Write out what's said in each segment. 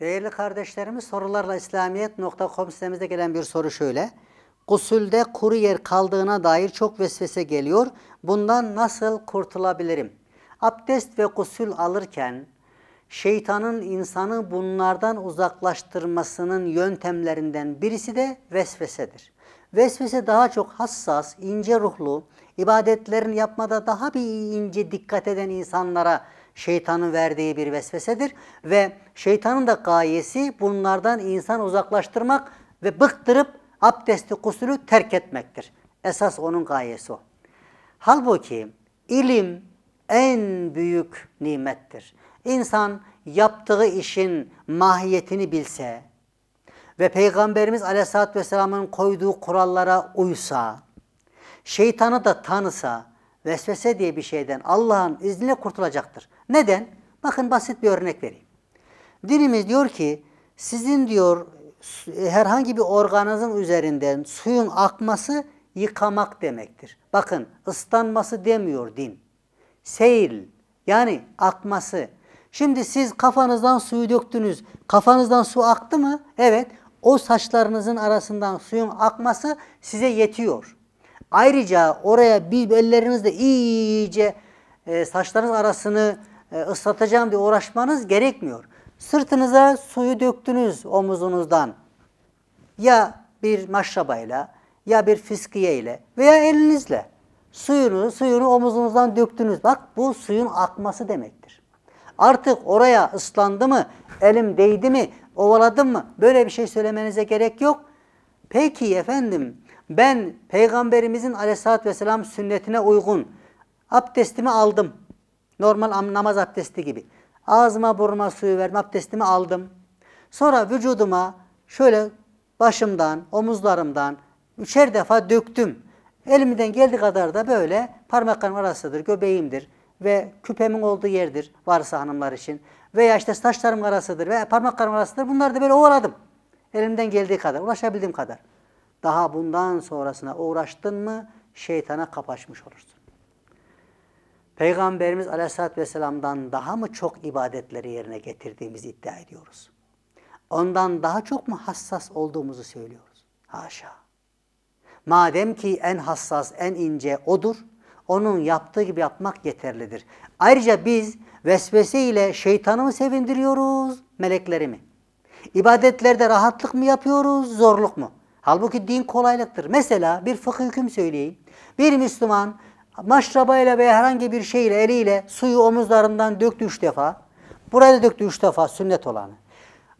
Değerli kardeşlerimiz sorularla İslamiyet.com sitemizde gelen bir soru şöyle. Gusülde kuru yer kaldığına dair çok vesvese geliyor. Bundan nasıl kurtulabilirim? Abdest ve gusül alırken şeytanın insanı bunlardan uzaklaştırmasının yöntemlerinden birisi de vesvesedir. Vesvese daha çok hassas, ince ruhlu, ibadetlerini yapmada daha bir ince dikkat eden insanlara şeytanın verdiği bir vesvesedir ve şeytanın da gayesi bunlardan insan uzaklaştırmak ve bıktırıp abdesti kusulü terk etmektir. Esas onun gayesi o. Halbuki ilim en büyük nimettir. İnsan yaptığı işin mahiyetini bilse ve Peygamberimiz Aleyhisselatü Vesselam'ın koyduğu kurallara uysa, şeytanı da tanısa, vesvese diye bir şeyden Allah'ın izniyle kurtulacaktır. Neden? Bakın basit bir örnek vereyim. Dinimiz diyor ki sizin diyor e, herhangi bir organınızın üzerinden suyun akması yıkamak demektir. Bakın ıslanması demiyor din. Seyil yani akması. Şimdi siz kafanızdan suyu döktünüz. Kafanızdan su aktı mı? Evet. O saçlarınızın arasından suyun akması size yetiyor. Ayrıca oraya bir ellerinizle iyice e, saçlarınız arasını e, ıslatacağım diye uğraşmanız gerekmiyor. Sırtınıza suyu döktünüz omuzunuzdan. Ya bir maşrabayla ya bir fiskiye ile veya elinizle suyunu suyunu omuzunuzdan döktünüz. Bak bu suyun akması demektir. Artık oraya ıslandı mı, elim değdi mi, ovaladım mı böyle bir şey söylemenize gerek yok. Peki efendim ben Peygamberimizin aleyhissalatü vesselam sünnetine uygun abdestimi aldım. Normal namaz abdesti gibi. Ağzıma burma suyu verme abdestimi aldım. Sonra vücuduma şöyle başımdan, omuzlarımdan üçer defa döktüm. Elimden geldiği kadar da böyle parmaklarım arasıdır, göbeğimdir ve küpemin olduğu yerdir varsa hanımlar için. Veya işte saçlarım arasıdır ve parmaklarım arasıdır. Bunları da böyle ovaladım. Elimden geldiği kadar, ulaşabildiğim kadar daha bundan sonrasına uğraştın mı şeytana kapaşmış olursun. Peygamberimiz Aleyhisselatü Vesselam'dan daha mı çok ibadetleri yerine getirdiğimizi iddia ediyoruz? Ondan daha çok mu hassas olduğumuzu söylüyoruz? Haşa. Madem ki en hassas, en ince odur, onun yaptığı gibi yapmak yeterlidir. Ayrıca biz vesvese ile şeytanı mı sevindiriyoruz, melekleri mi? İbadetlerde rahatlık mı yapıyoruz, zorluk mu? Halbuki din kolaylıktır. Mesela bir fıkıh hüküm söyleyeyim. Bir Müslüman maşrabayla veya herhangi bir şeyle eliyle suyu omuzlarından döktü üç defa. Buraya da döktü üç defa sünnet olanı.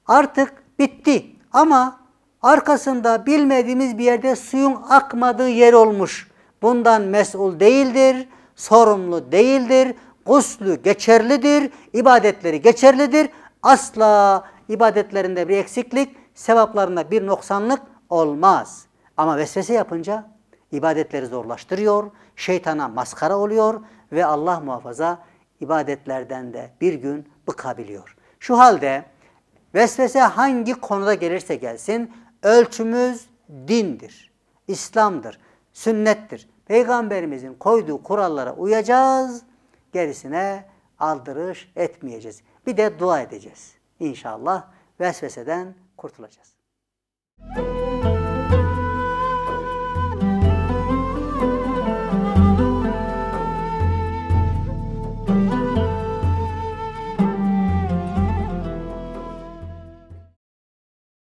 Artık bitti ama arkasında bilmediğimiz bir yerde suyun akmadığı yer olmuş. Bundan mesul değildir, sorumlu değildir, guslü geçerlidir, ibadetleri geçerlidir. Asla ibadetlerinde bir eksiklik, sevaplarında bir noksanlık Olmaz. Ama vesvese yapınca ibadetleri zorlaştırıyor, şeytana maskara oluyor ve Allah muhafaza ibadetlerden de bir gün bıkabiliyor. Şu halde vesvese hangi konuda gelirse gelsin ölçümüz dindir, İslam'dır, sünnettir. Peygamberimizin koyduğu kurallara uyacağız, gerisine aldırış etmeyeceğiz. Bir de dua edeceğiz. İnşallah vesveseden kurtulacağız. Müzik thank you